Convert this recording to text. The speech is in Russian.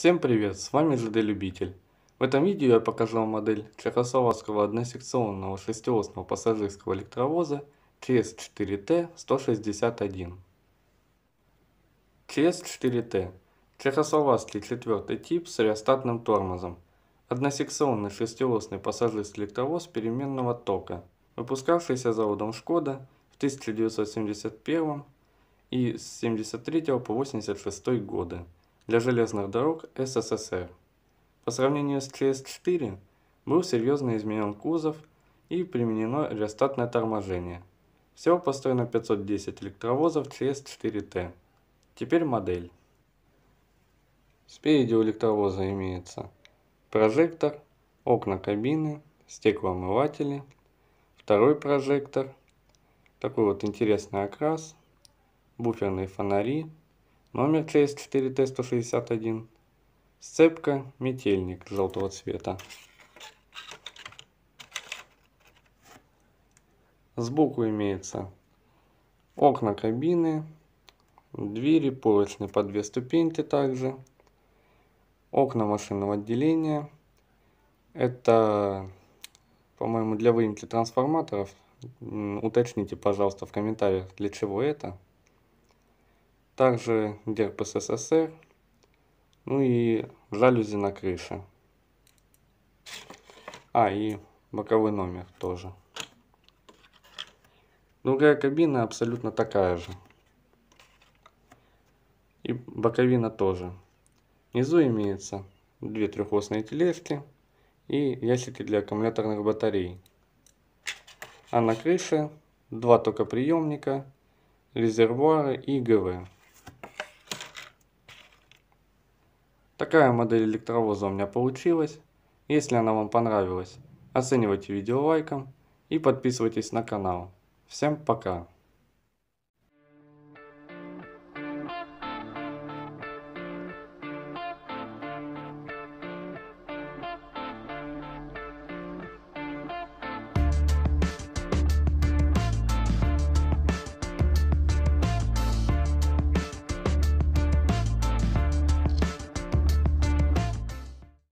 Всем привет, с вами ЖД Любитель. В этом видео я покажу вам модель чехословацкого односекционного шестиосного пассажирского электровоза ЧС-4Т-161. ЧС-4Т – чехословацкий четвертый тип с реостатным тормозом. Односекционный шестиосный пассажирский электровоз переменного тока, выпускавшийся заводом «Шкода» в 1971 и с 1973 по 1986 годы для железных дорог СССР. По сравнению с ЧС-4 был серьезно изменен кузов и применено рестатное торможение. Всего построено 510 электровозов ЧС-4Т. Теперь модель. Спереди у электровоза имеется прожектор, окна кабины, стеклоомыватели, второй прожектор, такой вот интересный окрас, буферные фонари, Номер КС-4 Т-161. Сцепка, метельник желтого цвета. Сбоку имеется окна кабины, двери полочные по две ступеньки также, окна машинного отделения. Это, по-моему, для выемки трансформаторов. Уточните, пожалуйста, в комментариях, для чего это также дерпс СССР, ну и жалюзи на крыше. А, и боковой номер тоже. Другая кабина абсолютно такая же. И боковина тоже. Внизу имеется две трехосные тележки и ящики для аккумуляторных батарей. А на крыше два токоприемника, резервуары и ГВ. Такая модель электровоза у меня получилась. Если она вам понравилась, оценивайте видео лайком и подписывайтесь на канал. Всем пока!